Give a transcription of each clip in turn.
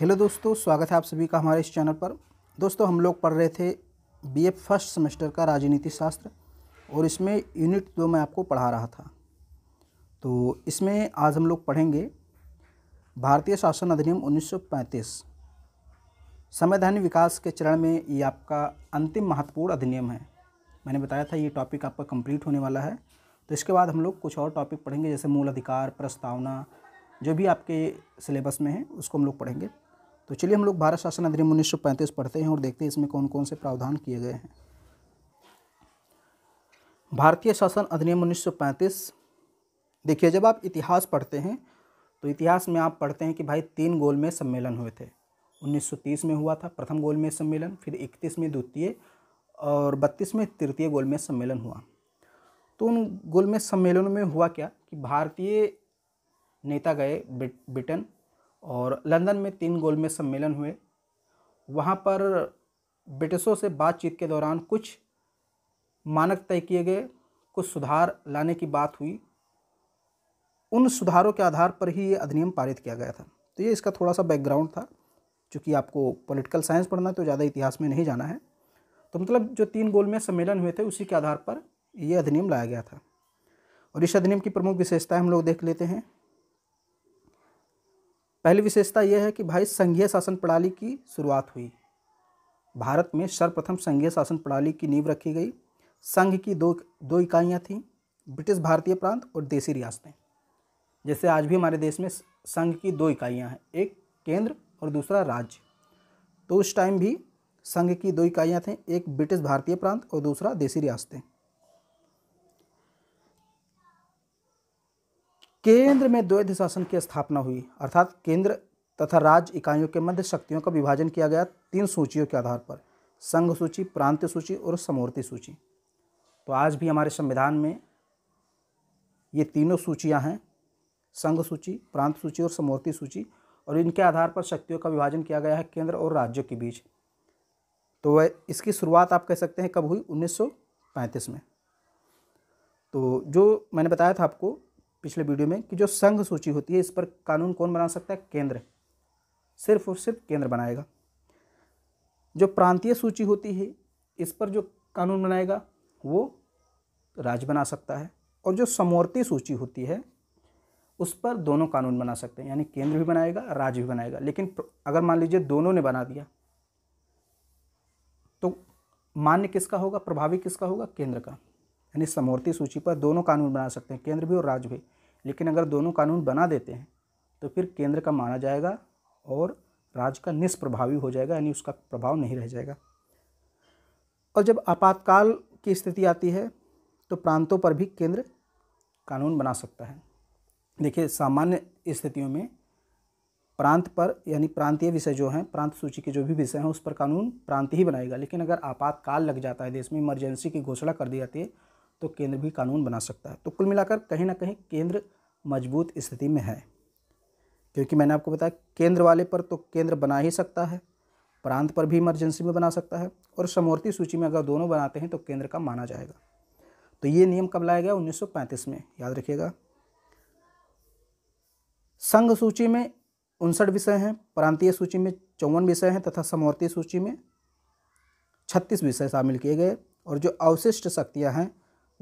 hello दोस्तों स्वागत है आप सभी का हमारे इस चैनल पर दोस्तों हम लोग पढ़ रहे थे बीए फर्स्ट सेमेस्टर का राजनीति शास्त्र और इसमें यूनिट दो मैं आपको पढ़ा रहा था तो इसमें आज हम लोग पढ़ेंगे भारतीय शासन अधिनियम 1935 संवैधानिक विकास के चरण में ये आपका अंतिम महत्वपूर्ण अधिनियम है मैंने बताया था ये टॉपिक आपका कंप्लीट होने वाला है तो इसके बाद हम लोग कुछ और टॉपिक पढ़ेंगे जैसे मूल अधिकार प्रस्तावना जो भी आपके सिलेबस में है उसको हम लोग पढ़ेंगे तो चलिए हम लोग भारत शासन अधिनियम उन्नीस पढ़ते हैं और देखते हैं इसमें कौन कौन से प्रावधान किए गए हैं भारतीय शासन अधिनियम पैंतीस देखिए जब आप इतिहास पढ़ते हैं तो इतिहास में आप पढ़ते हैं कि भाई तीन गोल में सम्मेलन हुए थे 1930 में हुआ था प्रथम गोल में सम्मेलन फिर 31 में द्वितीय और 32 में तृतीय गोल में सम्मेलन हुआ तो उन गोल में सम्मेलनों में हुआ क्या कि भारतीय नेता गए ब्रिटेन और लंदन में तीन गोल में सम्मेलन हुए वहाँ पर ब्रिटिशों से बातचीत के दौरान कुछ मानक तय किए गए कुछ सुधार लाने की बात हुई उन सुधारों के आधार पर ही ये अधिनियम पारित किया गया था तो ये इसका थोड़ा सा बैकग्राउंड था चूँकि आपको पॉलिटिकल साइंस पढ़ना है तो ज़्यादा इतिहास में नहीं जाना है तो मतलब जो तीन गोल में सम्मेलन हुए थे उसी के आधार पर ये अधिनियम लाया गया था और इस अधिनियम की प्रमुख विशेषताएँ हम लोग देख लेते हैं पहली विशेषता यह है कि भाई संघीय शासन प्रणाली की शुरुआत हुई भारत में सर्वप्रथम संघीय शासन प्रणाली की नींव रखी गई संघ की दो दो इकाइयाँ थीं ब्रिटिश भारतीय प्रांत और देसी रियासतें जैसे आज भी हमारे देश में संघ की दो इकाइयाँ हैं एक केंद्र और दूसरा राज्य तो उस टाइम भी संघ की दो इकाइयाँ थीं एक ब्रिटिश भारतीय प्रांत और दूसरा देसी रियासतें केंद्र में द्वैध शासन की स्थापना हुई अर्थात केंद्र तथा राज्य इकाइयों के मध्य शक्तियों का विभाजन किया गया तीन सूचियों के आधार पर संघ सूची प्रांत सूची और समूर्ति सूची तो आज भी हमारे संविधान में ये तीनों सूचियाँ हैं संघ सूची प्रांत सूची और समूर्ति सूची और इनके आधार पर शक्तियों का विभाजन किया गया है केंद्र और राज्यों के बीच तो वह इसकी शुरुआत आप कह सकते हैं कब हुई 1935 में तो जो मैंने बताया था आपको पिछले वीडियो में कि जो संघ सूची होती है इस पर कानून कौन बना सकता है केंद्र सिर्फ और सिर्फ केंद्र बनाएगा जो प्रांतीय सूची होती है इस पर जो कानून बनाएगा वो राज्य बना सकता है और जो समवर्ती सूची होती है उस पर दोनों कानून बना सकते हैं यानी केंद्र भी बनाएगा राज्य भी बनाएगा लेकिन अगर मान लीजिए दोनों ने बना दिया तो मान्य किसका होगा प्रभावी किसका होगा केंद्र का यानी समवर्ती सूची पर दोनों कानून बना सकते हैं केंद्र भी और राज्य भी लेकिन अगर दोनों कानून बना देते हैं तो फिर केंद्र का माना जाएगा और राज्य का निष्प्रभावी हो जाएगा यानी उसका प्रभाव नहीं रह जाएगा और जब आपातकाल की स्थिति आती है तो प्रांतों पर भी केंद्र कानून बना सकता है देखिए सामान्य स्थितियों में प्रांत पर यानी प्रांतीय विषय जो हैं प्रांत सूची के जो भी विषय हैं उस पर कानून प्रांत ही बनाएगा लेकिन अगर आपातकाल लग जाता है देश में इमरजेंसी की घोषणा कर दी जाती है तो केंद्र भी कानून बना सकता है तो कुल मिलाकर कहीं ना कहीं केंद्र मजबूत स्थिति में है क्योंकि मैंने आपको बताया केंद्र वाले पर तो केंद्र बना ही सकता है प्रांत पर भी इमरजेंसी में बना सकता है और समवर्ती सूची में अगर दोनों बनाते हैं तो केंद्र का माना जाएगा तो ये नियम कब लाया गया 1935 में याद रखिएगा संघ सूची में उनसठ विषय हैं प्रांतीय सूची में चौवन विषय हैं तथा समवर्ती सूची में छत्तीस विषय शामिल किए गए और जो अवशिष्ट शक्तियाँ हैं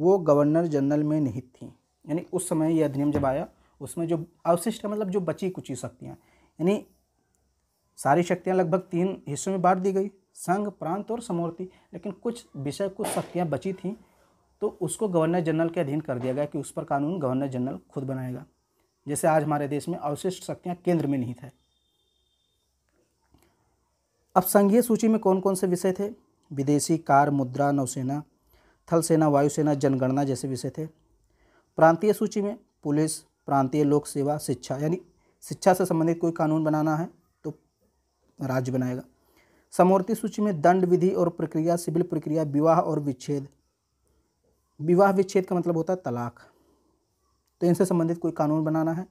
वो गवर्नर जनरल में निहित थी यानी उस समय ये अधिनियम जब आया उसमें जो अवशिष्ट मतलब जो बची कुची शक्तियाँ यानी सारी शक्तियाँ लगभग तीन हिस्सों में बांट दी गई संघ प्रांत और समूर्ति लेकिन कुछ विषय कुछ शक्तियाँ बची थीं तो उसको गवर्नर जनरल के अधीन कर दिया गया कि उस पर कानून गवर्नर जनरल खुद बनाएगा जैसे आज हमारे देश में अवशिष्ट शक्तियाँ केंद्र में नहीं थे अब संघीय सूची में कौन कौन से विषय थे विदेशी कार मुद्रा नौसेना थल सेना वायुसेना जनगणना जैसे विषय थे प्रांतीय सूची में पुलिस प्रांतीय लोक सेवा शिक्षा यानी शिक्षा से संबंधित कोई कानून बनाना है तो राज्य बनाएगा समवर्ती सूची में दंड विधि और प्रक्रिया सिविल प्रक्रिया विवाह और विच्छेद विवाह विच्छेद का मतलब होता है तलाक तो इनसे संबंधित कोई कानून बनाना है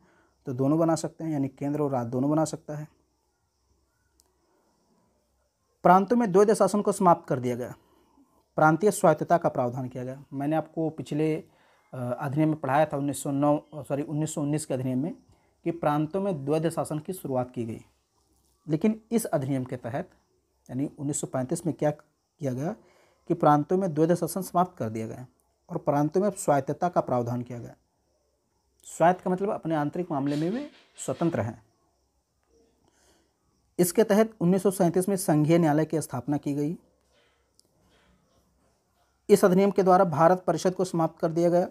तो दोनों बना सकते हैं यानी केंद्र और राज्य दोनों बना सकता है प्रांतों में द्वैध शासन को समाप्त कर दिया गया प्रांतीय स्वायत्तता का प्रावधान किया गया मैंने आपको पिछले अधिनियम में पढ़ाया था 1909 सॉरी 1919 के अधिनियम में कि प्रांतों में द्वैध शासन की शुरुआत की गई लेकिन इस अधिनियम के तहत यानी 1935 में क्या किया गया कि प्रांतों में द्वैध शासन समाप्त कर दिया गया और प्रांतों में स्वायत्तता का प्रावधान किया गया स्वायत्त का मतलब अपने आंतरिक मामले में वे स्वतंत्र हैं इसके तहत उन्नीस में संघीय न्यायालय की स्थापना की गई इस अधिनियम के द्वारा भारत परिषद को समाप्त कर दिया गया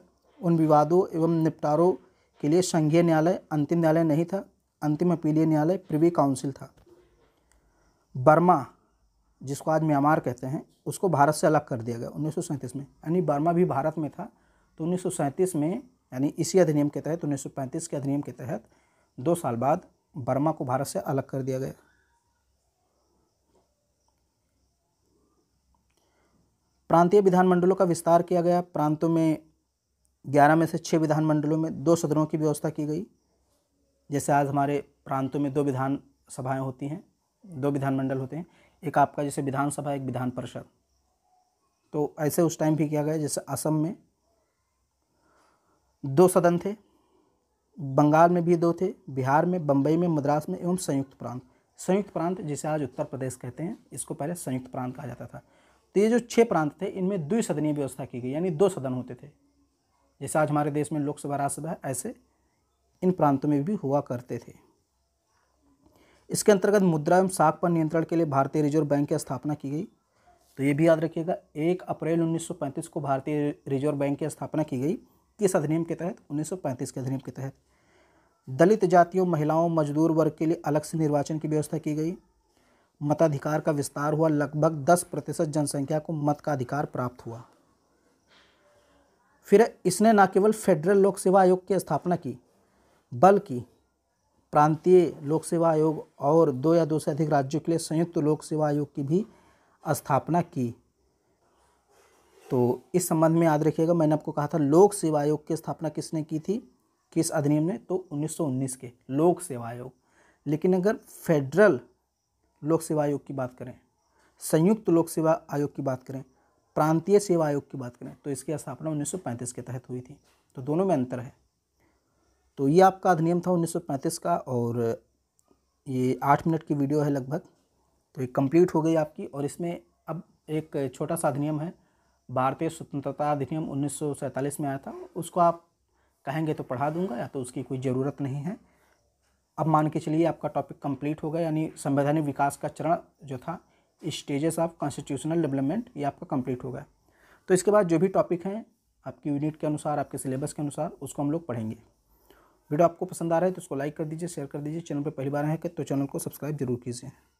उन विवादों एवं निपटारों के लिए संघीय न्यायालय अंतिम न्यायालय नहीं था अंतिम अपीलीय न्यायालय प्रिवी काउंसिल था बर्मा जिसको आज म्यांमार कहते हैं उसको भारत से अलग कर दिया गया उन्नीस में यानी बर्मा भी भारत में था तो उन्नीस में यानी इसी अधिनियम के तहत उन्नीस के अधिनियम के तहत दो साल बाद बर्मा को भारत से अलग कर दिया गया प्रांतीय विधानमंडलों का विस्तार किया गया प्रांतों में ग्यारह में से छः विधानमंडलों में दो सदनों की व्यवस्था की गई जैसे आज हमारे प्रांतों में दो विधानसभाएँ होती हैं दो विधानमंडल होते हैं एक आपका जैसे विधानसभा एक विधान परिषद तो ऐसे उस टाइम भी किया गया जैसे असम में दो सदन थे बंगाल में भी दो थे बिहार में बम्बई में मद्रास में एवं संयुक्त प्रांत संयुक्त प्रांत जिसे आज उत्तर प्रदेश कहते हैं इसको पहले संयुक्त प्रांत कहा जाता था तो ये जो छः प्रांत थे इनमें द्विसदनीय व्यवस्था की गई यानी दो सदन होते थे जैसे आज हमारे देश में लोकसभा राज्यसभा ऐसे इन प्रांतों में भी हुआ करते थे इसके अंतर्गत मुद्रा एवं साख पर नियंत्रण के लिए भारतीय रिजर्व बैंक की स्थापना की गई तो ये भी याद रखिएगा एक अप्रैल 1935 को भारतीय रिजर्व बैंक की स्थापना की गई किस अधिनियम के तहत 1935 के अधिनियम के तहत दलित जातियों महिलाओं मजदूर वर्ग के लिए अलग से निर्वाचन की व्यवस्था की गई मताधिकार का विस्तार हुआ लगभग 10 प्रतिशत जनसंख्या को मत का अधिकार प्राप्त हुआ फिर इसने न केवल फेडरल लोक सेवा आयोग की स्थापना की बल्कि प्रांतीय लोक सेवा आयोग और दो या दो से अधिक राज्यों के लिए संयुक्त लोक सेवा आयोग की भी स्थापना की तो इस संबंध में याद रखिएगा मैंने आपको कहा था लोक सेवा आयोग की स्थापना किसने की थी किस अधिनियम ने तो 1919 के लोक सेवा आयोग लेकिन अगर फेडरल लोक सेवा आयोग की बात करें संयुक्त लोक सेवा आयोग की बात करें प्रांतीय सेवा आयोग की बात करें तो इसकी स्थापना 1935 के तहत हुई थी तो दोनों में अंतर है तो ये आपका अधिनियम था 1935 का और ये आठ मिनट की वीडियो है लगभग तो ये कंप्लीट हो गई आपकी और इसमें अब एक छोटा सा अधिनियम है भारतीय स्वतंत्रता अधिनियम उन्नीस में आया था उसको आप कहेंगे तो पढ़ा दूंगा या तो उसकी कोई ज़रूरत नहीं है अब मान के चलिए आपका टॉपिक कंप्लीट होगा यानी संवैधानिक विकास का चरण जो था स्टेजेस ऑफ कॉन्स्टिट्यूशनल डेवलपमेंट ये आपका कंप्लीट होगा तो इसके बाद जो भी टॉपिक हैं आपकी यूनिट के अनुसार आपके सिलेबस के अनुसार उसको हम लोग पढ़ेंगे वीडियो आपको पसंद आ रहा है तो उसको लाइक कर दीजिए शेयर कर दीजिए चैनल पर पहली बार है तो चैनल को सब्सक्राइब जरूर कीजिए